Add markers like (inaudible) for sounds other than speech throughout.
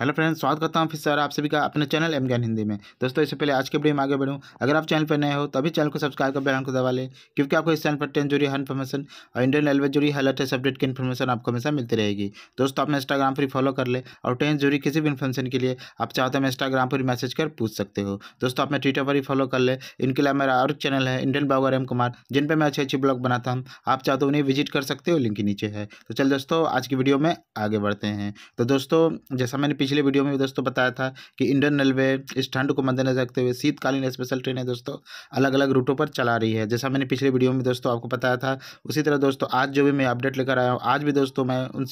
hello friends स्वागत करता हूं फिर सर आप सभी का अपने चैनल एम ज्ञान हिंदी में दोस्तों इससे पहले आज के वीडियो में आगे बढ़ूँ अगर आप चैनल पर नए हो तो अभी चैनल को सब्सक्राइब कर बेलन को दबा लें क्योंकि आपको इस चैनल पर ट्रेन जुड़ी हर इन्फॉर्मेशन और इंडियन रेलवे जुड़ी हर लेटेस्ट अपडेट की इन्फॉर्मेशन आपको हमेशा मिलती रहेगी दोस्तों आप इंस्टाग्राम पर फॉलो कर ले और ट्रेन जुड़ी किसी भी इन्फॉर्मेशन के लिए आप चाहते हैं इंस्टाग्राम पर मैसेज कर पूछ सकते हो दोस्तों आप ट्विटर पर ही फॉलो कर ले इनके लिए मेरा और चैनल है इंडियन ब्लॉगर एम कुमार जिन पर मैं अच्छे अच्छे ब्लॉग बनाता हूँ आप चाहते हो तो उन्हें विजिट कर सकते हो लिंक नीचे है तो चल दोस्तों आज की वीडियो में आगे बढ़ते हैं तो दोस्तों जैसा मैंने पिछले वीडियो में भी दोस्तों बताया था कि इंडियन रेलवे इस ठंड को मद्देनजर रखते हुए शीतकालीन स्पेशल ट्रेनें दोस्तों अलग अलग रूटों पर चला रही है जैसा मैंने पिछले वीडियो में दोस्तों आपको बताया था उसी तरह दोस्तों आज जो भी मैं अपडेट लेकर आया हूँ आज भी दोस्तों मैं उन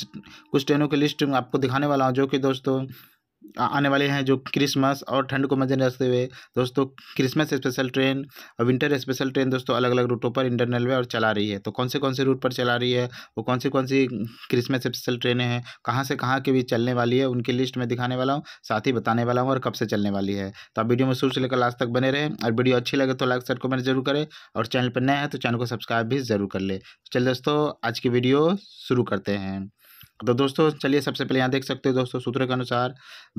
कुछ ट्रेनों की लिस्ट आपको दिखाने वाला हूँ जो कि दोस्तों आने वाले हैं जो क्रिसमस और ठंड को मजे रखते हुए दोस्तों क्रिसमस स्पेशल ट्रेन और विंटर स्पेशल ट्रेन दोस्तों अलग अलग रूटों पर इंडियन रेलवे और चला रही है तो कौन से कौन से रूट पर चला रही है वो कौन सी कौन सी क्रिसमस स्पेशल ट्रेनें हैं कहाँ से कहाँ के भी चलने वाली है उनकी लिस्ट में दिखाने वाला हूँ साथ ही बताने वाला हूँ और कब से चलने वाली है तो आप वीडियो में शुरू से लेकर लास्ट तक बने रहें और वीडियो अच्छी लगे तो लाइक सर कमेंट जरूर करें और चैनल पर नया है तो चैनल को सब्सक्राइब भी जरूर कर ले चल दोस्तों आज की वीडियो शुरू करते हैं तो दोस्तों चलिए सबसे पहले यहाँ देख सकते हो दोस्तों सूत्र के अनुसार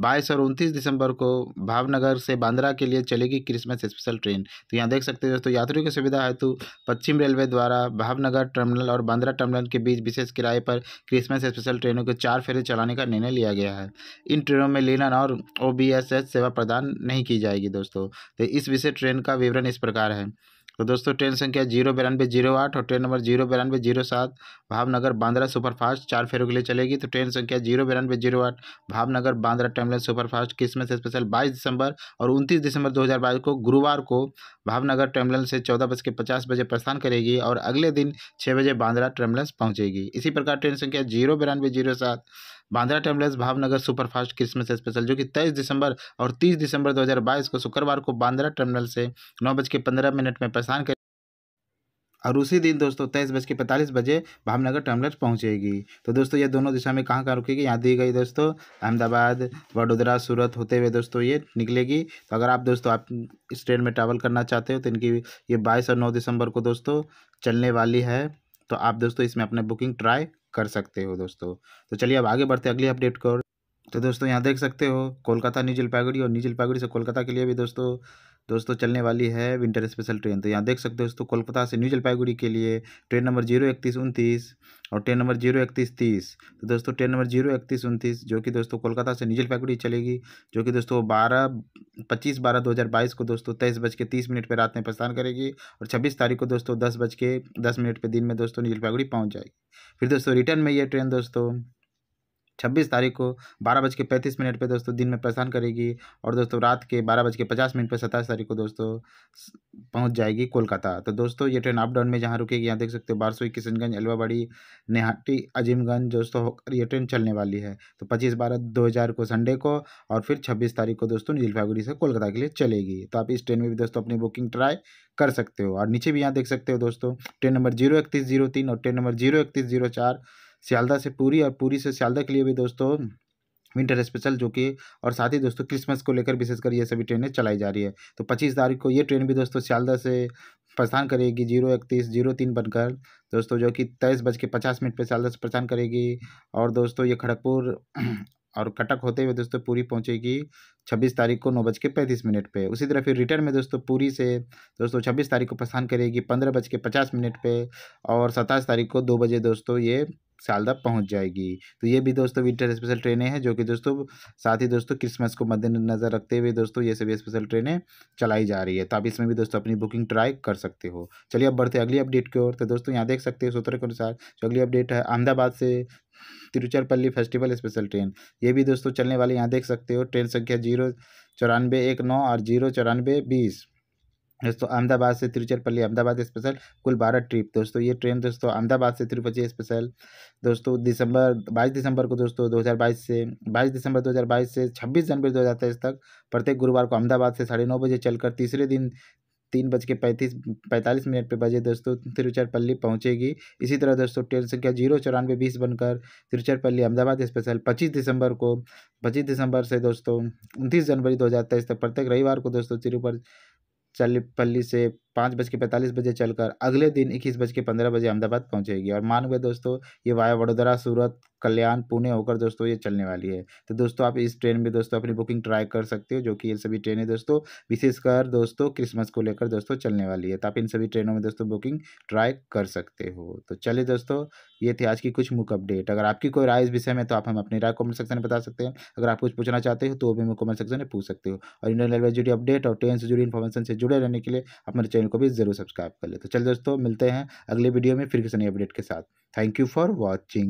बाईस और उनतीस दिसंबर को भावनगर से बांद्रा के लिए चलेगी क्रिसमस स्पेशल ट्रेन तो यहाँ देख सकते हो दोस्तों यात्रियों की सुविधा हेतु पश्चिम रेलवे द्वारा भावनगर टर्मिनल और बांद्रा टर्मिनल के बीच विशेष किराए पर क्रिसमस स्पेशल ट्रेनों के चार फेरे चलाने का निर्णय लिया गया है इन ट्रेनों में लेनन और ओ सेवा प्रदान नहीं की जाएगी दोस्तों तो इस विशेष ट्रेन का विवरण इस प्रकार है तो दोस्तों ट्रेन संख्या जीरो बिरानवे जीरो आठ और ट्रेन नंबर जीरो बिरानवे जीरो सात भावनगर बांद्रा सुपरफास्ट चार फेरों के लिए चलेगी तो ट्रेन संख्या जीरो बिरानवे जीरो आठ भावनगर बांद्रा टर्मिनल सुपरफास्ट से स्पेशल बाईस दिसंबर और उनतीस दिसंबर दो हज़ार बाईस को गुरुवार को भावनगर टर्मिनल से चौदह बज के पचास बजे प्रस्थान करेगी और अगले दिन छः बजे बांद्रा टर्मिनल पहुँचेगी इसी प्रकार ट्रेन संख्या जीरो बिरानवे जीरो सात Bandra terminus Bhavnagar superfast Christmas special जो कि तेईस दिसंबर और तीस दिसंबर 2022 को शुक्रवार को बांद्रा टर्मिनल से नौ बज के पंद्रह मिनट में प्रस्थान कर और उसी दिन दोस्तों तेईस बज के पैंतालीस बजे भावनगर टर्मिनल पहुंचेगी तो दोस्तों ये दोनों दिशा में कहाँ कहाँ रुकेगी यहाँ दी गई दोस्तों अहमदाबाद वडोदरा सूरत होते हुए दोस्तों ये निकलेगी तो अगर आप दोस्तों आप इस ट्रेन में ट्रैवल करना चाहते हो तो इनकी ये बाईस और नौ दिसंबर को दोस्तों चलने वाली है तो आप दोस्तों इसमें अपने बुकिंग ट्राई कर सकते हो दोस्तों तो चलिए अब आगे बढ़ते अगली अपडेट को तो दोस्तों यहाँ देख सकते हो कोलकाता न्यू जलपाइगुड़ी और न्यू जलपाइगुड़ी से कोलकाता के लिए भी दोस्तों दोस्तों चलने वाली है विंटर स्पेशल ट्रेन तो यहाँ देख सकते हो दोस्तों कोलकाता से न्यू जलपाईगुड़ी के लिए ट्रेन नंबर जीरो इकतीस उनतीस और ट्रेन नंबर जीरो इकतीस तीस तो दोस्तों ट्रेन नंबर जीरो इकतीस उनतीस जो कि दोस्तों कोलकाता से न्यू जलपाइगुड़ी चलेगी जो कि दोस्तों बारह पच्चीस बारह दो हज़ार बाईस को दोस्तों तेईस बज के तीस मिनट पर रात में प्रस्थान करेगी और छब्बीस तारीख को दोस्तों दस बज के दस मिनट पर दिन में दोस्तों न्यू जलपाइगुड़ी पहुँच जाएगी फिर दोस्तों रिटर्न में ये ट्रेन दोस्तों छब्बीस तारीख को बारह बज के पैंतीस मिनट पर दोस्तों दिन में प्रस्थान करेगी और दोस्तों रात के बारह बज के पचास मिनट पर सत्ताईस तारीख को दोस्तों पहुंच जाएगी कोलकाता तो दोस्तों ये ट्रेन अप डाउन में जहाँ रुकेगी यहाँ देख सकते हो बारसोई किशनगंज अलवाबाड़ी नेहाटी अजीमगंज दोस्तों होकर ये ट्रेन चलने वाली है तो पच्चीस बारह दो हज़ार को संडे को और फिर छब्बीस तारीख को दोस्तों जिलफागुड़ी से कोलकाता के लिए चलेगी तो आप इस ट्रेन में भी दोस्तों अपनी बुकिंग ट्राई कर सकते हो और नीचे भी यहाँ देख सकते हो दोस्तों ट्रेन नंबर जीरो इकतीस जीरो तीन और ट्रेन नंबर जीरो इकतीस जीरो चार सियालदा से पूरी और पूरी से सियालदा के लिए भी दोस्तों विंटर स्पेशल जो कि और साथ ही दोस्तों क्रिसमस को लेकर विशेषकर ये सभी ट्रेनें चलाई जा रही है तो पच्चीस तारीख को ये ट्रेन भी दोस्तों सियालदा से प्रस्थान करेगी जीरो इकतीस जीरो तीन बनकर दोस्तों जो कि तेईस बज के पचास मिनट पर सियालदा से प्रस्थान करेगी और दोस्तों ये खड़गपुर (clears throat) और कटक होते हुए दोस्तों पूरी पहुंचेगी छब्बीस तारीख को नौ बज के पैंतीस मिनट पे उसी तरह फिर रिटर्न में दोस्तों पूरी से दोस्तों छब्बीस तारीख को प्रस्थान करेगी पंद्रह बज के पचास मिनट पे और सत्ताईस तारीख को दो बजे दोस्तों ये शालदा पहुंच जाएगी तो ये भी दोस्तों विंटर स्पेशल ट्रेनें हैं जो कि दोस्तों साथ ही दोस्तों क्रिसमस को मद्देनजर रखते हुए दोस्तों ये सभी स्पेशल ट्रेनें चलाई जा रही है तो आप इसमें भी दोस्तों अपनी बुकिंग ट्राई कर सकते हो चलिए अब बढ़ते अगली अपडेट की ओर तो दोस्तों यहाँ देख सकते हो सूत्र के अनुसार जो अगली अपडेट है अहमदाबाद से तिरुचरपल्ली फेस्टिवल स्पेशल ट्रेन ये भी दोस्तों चलने वाले यहाँ देख सकते हो ट्रेन संख्या जीरो चौरानवे एक नौ और जीरो चौरानवे बीस दोस्तों अहमदाबाद से तिरुचरपल्ली अहमदाबाद स्पेशल कुल बारह ट्रिप दोस्तों ये ट्रेन दोस्तों अहमदाबाद से तिरुपति स्पेशल दोस्तों दिसंबर बाईस दिसंबर को दोस्तों 2022 से बाईस दिसंबर 2022 से 26 जनवरी 2023 तक प्रत्येक गुरुवार को अहमदाबाद से साढ़े नौ बजे चलकर तीसरे दिन तीन बज के पैंतीस पैंतालीस मिनट पे बजे दोस्तों तिरुचरपल्ली पहुंचेगी इसी तरह दोस्तों ट्रेन संख्या जीरो चौरानवे बीस बनकर तिरुचरपल्ली अहमदाबाद स्पेशल पच्चीस दिसंबर को पच्चीस दिसंबर से दोस्तों उनतीस जनवरी दो हज़ार तेईस तक प्रत्येक रविवार को दोस्तों तिरुपर चल पल्ली से पाँच बज के पैंतालीस बजे चलकर अगले दिन इक्कीस बज के पंद्रह बजे अहमदाबाद पहुंचेगी और मान गए दोस्तों ये वाया वडोदरा सूरत कल्याण पुणे होकर दोस्तों ये चलने वाली है तो दोस्तों आप इस ट्रेन में दोस्तों अपनी बुकिंग ट्राई कर सकते हो जो कि ये सभी ट्रेनें दोस्तों विशेषकर दोस्तों क्रिसमस को लेकर दोस्तों चलने वाली है तो आप इन सभी ट्रेनों में दोस्तों बुकिंग ट्राई कर सकते हो तो चलिए दोस्तों ये थे आज की कुछ मुख अपडेट अगर आपकी कोई राय इस विषय में तो आप हम अपनी राय कॉमेंट सेक्शन में बता सकते हैं अगर आप कुछ पूछना चाहते हो तो भी हमें कमेंट सेक्शन में पूछ सकते हो और इंडियन रेलवे जुड़ी अपडेट और ट्रेन से जुड़ी इन्फॉर्मेशन से जुड़े रहने के लिए आप मेरे चैनल चैनल को भी ज़रूर सब्सक्राइब कर ले तो चल दोस्तों मिलते हैं अगले वीडियो में फिर किसी नई अपडेट के साथ थैंक यू फॉर वॉचिंग